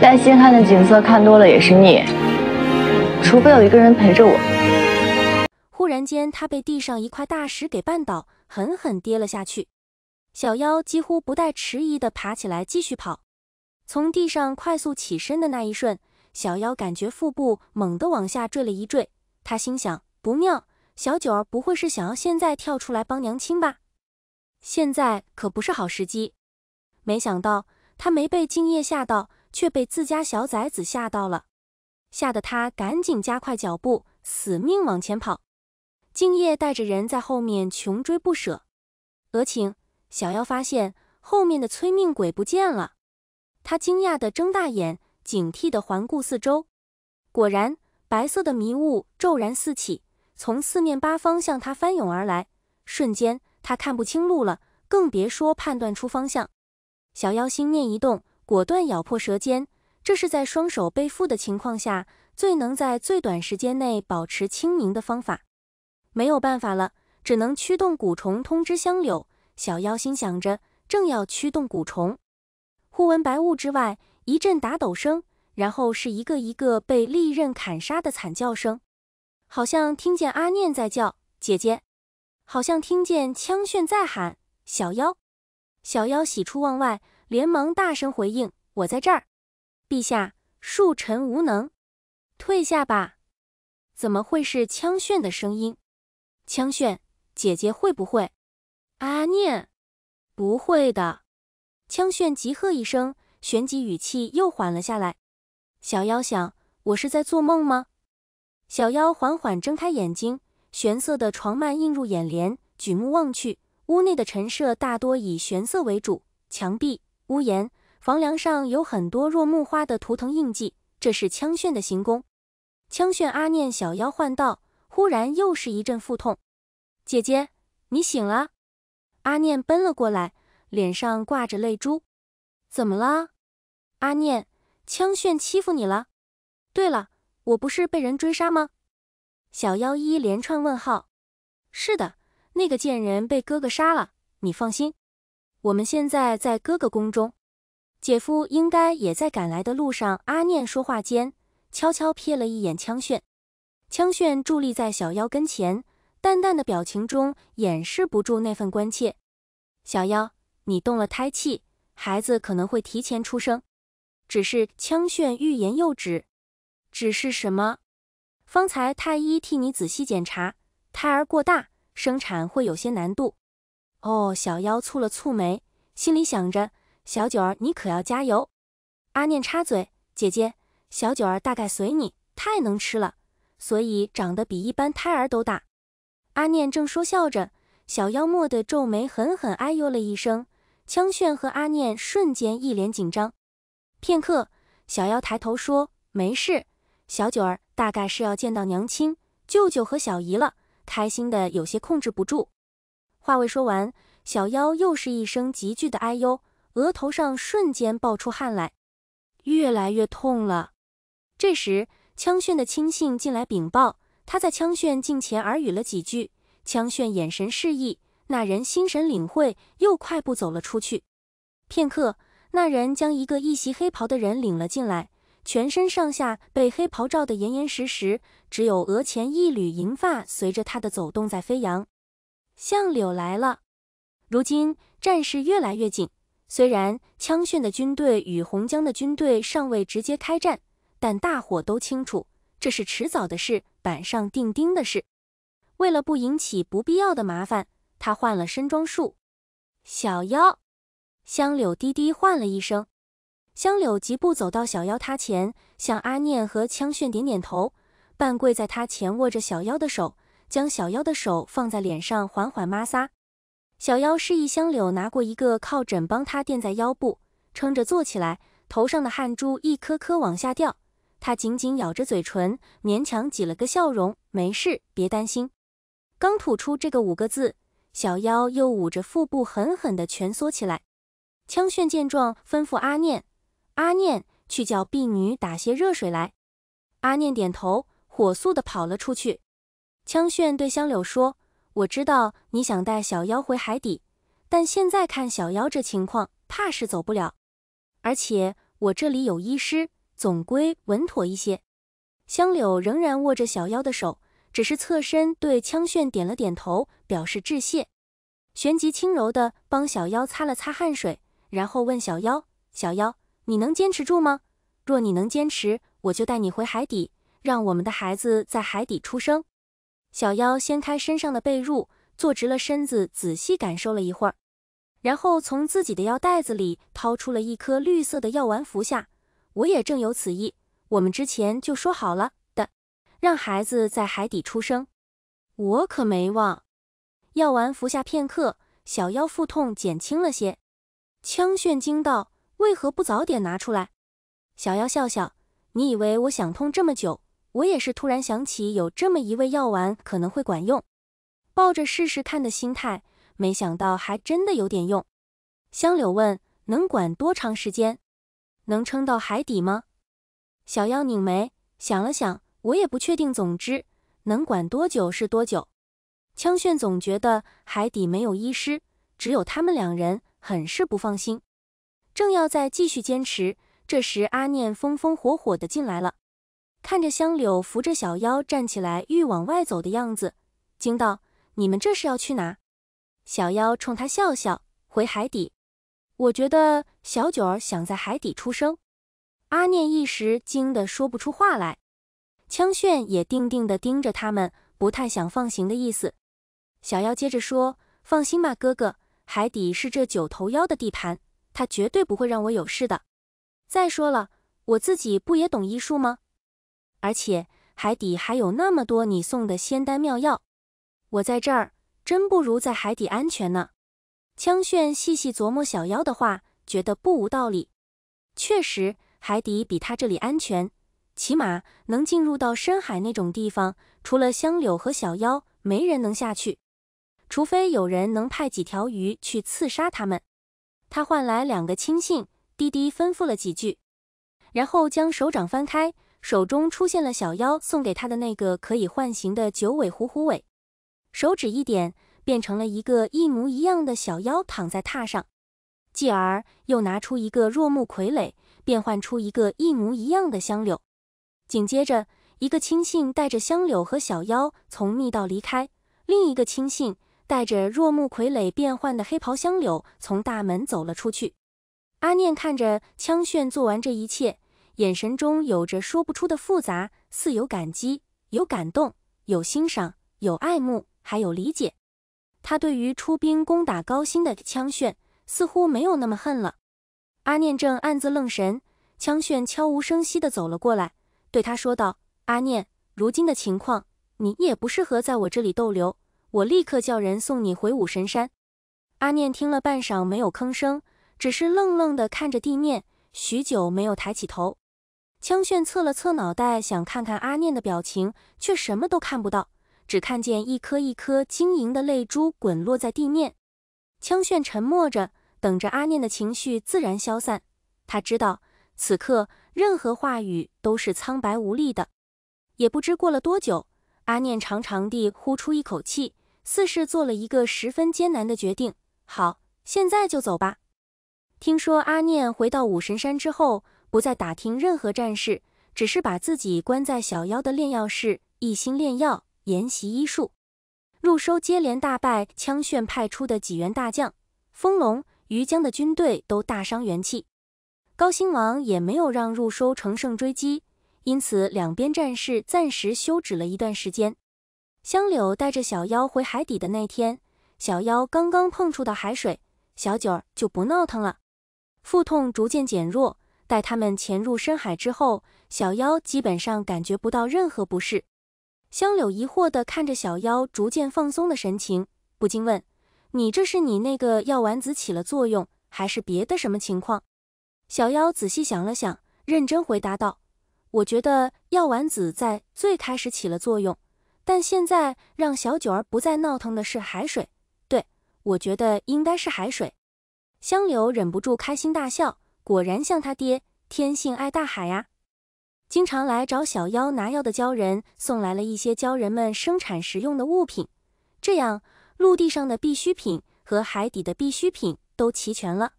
在心看的景色看多了也是腻，除非有一个人陪着我。忽然间，他被地上一块大石给绊倒，狠狠跌了下去。小妖几乎不带迟疑的爬起来继续跑。从地上快速起身的那一瞬，小妖感觉腹部猛地往下坠了一坠。他心想：不妙，小九儿不会是想要现在跳出来帮娘亲吧？现在可不是好时机。没想到他没被敬业吓到。却被自家小崽子吓到了，吓得他赶紧加快脚步，死命往前跑。敬业带着人在后面穷追不舍。额请，小妖发现后面的催命鬼不见了，他惊讶的睁大眼，警惕的环顾四周。果然，白色的迷雾骤然四起，从四面八方向他翻涌而来。瞬间，他看不清路了，更别说判断出方向。小妖心念一动。果断咬破舌尖，这是在双手被缚的情况下，最能在最短时间内保持清明的方法。没有办法了，只能驱动蛊虫通知香柳小妖。心想着，正要驱动蛊虫，忽闻白雾之外一阵打斗声，然后是一个一个被利刃砍杀的惨叫声。好像听见阿念在叫姐姐，好像听见枪炫在喊小妖。小妖喜出望外。连忙大声回应：“我在这儿，陛下，恕臣无能，退下吧。”怎么会是枪炫的声音？枪炫姐姐会不会？阿念不会的。枪炫急喝一声，旋即语气又缓了下来。小妖想：我是在做梦吗？小妖缓缓睁开眼睛，玄色的床幔映入眼帘，举目望去，屋内的陈设大多以玄色为主，墙壁。屋檐、房梁上有很多若木花的图腾印记，这是枪炫的行宫。枪炫，阿念小妖唤道，忽然又是一阵腹痛。姐姐，你醒了。阿念奔了过来，脸上挂着泪珠。怎么了？阿念，枪炫欺负你了？对了，我不是被人追杀吗？小妖一连串问号。是的，那个贱人被哥哥杀了。你放心。我们现在在哥哥宫中，姐夫应该也在赶来的路上。阿念说话间，悄悄瞥了一眼枪炫。枪炫伫立在小妖跟前，淡淡的表情中掩饰不住那份关切。小妖，你动了胎气，孩子可能会提前出生。只是枪炫欲言又止。只是什么？方才太医替你仔细检查，胎儿过大，生产会有些难度。哦，小妖蹙了蹙眉，心里想着：“小九儿，你可要加油。”阿念插嘴：“姐姐，小九儿大概随你，太能吃了，所以长得比一般胎儿都大。”阿念正说笑着，小妖蓦地皱眉，狠狠哎呦了一声。枪炫和阿念瞬间一脸紧张。片刻，小妖抬头说：“没事，小九儿大概是要见到娘亲、舅舅和小姨了，开心的有些控制不住。”话未说完，小妖又是一声急剧的“哎呦”，额头上瞬间爆出汗来，越来越痛了。这时，枪炫的亲信进来禀报，他在枪炫近前耳语了几句，枪炫眼神示意，那人心神领会，又快步走了出去。片刻，那人将一个一袭黑袍的人领了进来，全身上下被黑袍罩得严严实实，只有额前一缕银发随着他的走动在飞扬。相柳来了，如今战事越来越紧。虽然枪炫的军队与洪江的军队尚未直接开战，但大伙都清楚，这是迟早的事，板上钉钉的事。为了不引起不必要的麻烦，他换了身装束。小妖，香柳低低唤了一声。香柳疾步走到小妖榻前，向阿念和枪炫点点头，半跪在他前，握着小妖的手。将小妖的手放在脸上，缓缓摩挲。小妖示意香柳拿过一个靠枕，帮他垫在腰部，撑着坐起来。头上的汗珠一颗颗往下掉，他紧紧咬着嘴唇，勉强挤了个笑容：“没事，别担心。”刚吐出这个五个字，小妖又捂着腹部，狠狠地蜷缩起来。枪炫见状，吩咐阿念：“阿念，去叫婢女打些热水来。”阿念点头，火速地跑了出去。枪炫对香柳说：“我知道你想带小妖回海底，但现在看小妖这情况，怕是走不了。而且我这里有医师，总归稳妥一些。”香柳仍然握着小妖的手，只是侧身对枪炫点了点头，表示致谢。旋即轻柔地帮小妖擦了擦汗水，然后问小妖：“小妖，你能坚持住吗？若你能坚持，我就带你回海底，让我们的孩子在海底出生。”小妖掀开身上的被褥，坐直了身子，仔细感受了一会儿，然后从自己的腰带子里掏出了一颗绿色的药丸服下。我也正有此意，我们之前就说好了的，让孩子在海底出生，我可没忘。药丸服下片刻，小妖腹痛减轻了些。枪炫惊道：“为何不早点拿出来？”小妖笑笑：“你以为我想痛这么久？”我也是突然想起有这么一味药丸可能会管用，抱着试试看的心态，没想到还真的有点用。香柳问：“能管多长时间？能撑到海底吗？”小妖拧眉想了想，我也不确定。总之，能管多久是多久。枪炫总觉得海底没有医师，只有他们两人，很是不放心。正要再继续坚持，这时阿念风风火火的进来了。看着香柳扶着小妖站起来欲往外走的样子，惊道：“你们这是要去哪？”小妖冲他笑笑：“回海底。”我觉得小九儿想在海底出生。阿念一时惊得说不出话来。枪炫也定定的盯着他们，不太想放行的意思。小妖接着说：“放心吧，哥哥，海底是这九头妖的地盘，他绝对不会让我有事的。再说了，我自己不也懂医术吗？”而且海底还有那么多你送的仙丹妙药，我在这儿真不如在海底安全呢。枪炫细细琢磨小妖的话，觉得不无道理。确实，海底比他这里安全，起码能进入到深海那种地方，除了香柳和小妖，没人能下去，除非有人能派几条鱼去刺杀他们。他换来两个亲信，滴滴吩咐了几句，然后将手掌翻开。手中出现了小妖送给他的那个可以唤形的九尾狐狐尾，手指一点，变成了一个一模一样的小妖躺在榻上。继而又拿出一个若木傀儡，变换出一个一模一样的香柳。紧接着，一个亲信带着香柳和小妖从密道离开，另一个亲信带着若木傀儡变换的黑袍香柳从大门走了出去。阿念看着枪炫做完这一切。眼神中有着说不出的复杂，似有感激，有感动，有欣赏，有爱慕，还有理解。他对于出兵攻打高新的枪炫似乎没有那么恨了。阿念正暗自愣神，枪炫悄无声息的走了过来，对他说道：“阿念，如今的情况，你也不适合在我这里逗留，我立刻叫人送你回武神山。”阿念听了半晌没有吭声，只是愣愣的看着地面，许久没有抬起头。枪炫侧了侧脑袋，想看看阿念的表情，却什么都看不到，只看见一颗一颗晶莹的泪珠滚落在地面。枪炫沉默着，等着阿念的情绪自然消散。他知道此刻任何话语都是苍白无力的。也不知过了多久，阿念长长地呼出一口气，似是做了一个十分艰难的决定。好，现在就走吧。听说阿念回到武神山之后。不再打听任何战事，只是把自己关在小妖的炼药室，一心炼药，研习医术。入收接连大败枪炫派出的几员大将，风龙、于江的军队都大伤元气。高兴王也没有让入收乘胜追击，因此两边战事暂时休止了一段时间。香柳带着小妖回海底的那天，小妖刚刚碰触到海水，小九儿就不闹腾了，腹痛逐渐减弱。待他们潜入深海之后，小妖基本上感觉不到任何不适。香柳疑惑地看着小妖逐渐放松的神情，不禁问：“你这是你那个药丸子起了作用，还是别的什么情况？”小妖仔细想了想，认真回答道：“我觉得药丸子在最开始起了作用，但现在让小九儿不再闹腾的是海水。对，我觉得应该是海水。”香柳忍不住开心大笑。果然像他爹，天性爱大海呀。经常来找小妖拿药的鲛人送来了一些鲛人们生产时用的物品，这样陆地上的必需品和海底的必需品都齐全了。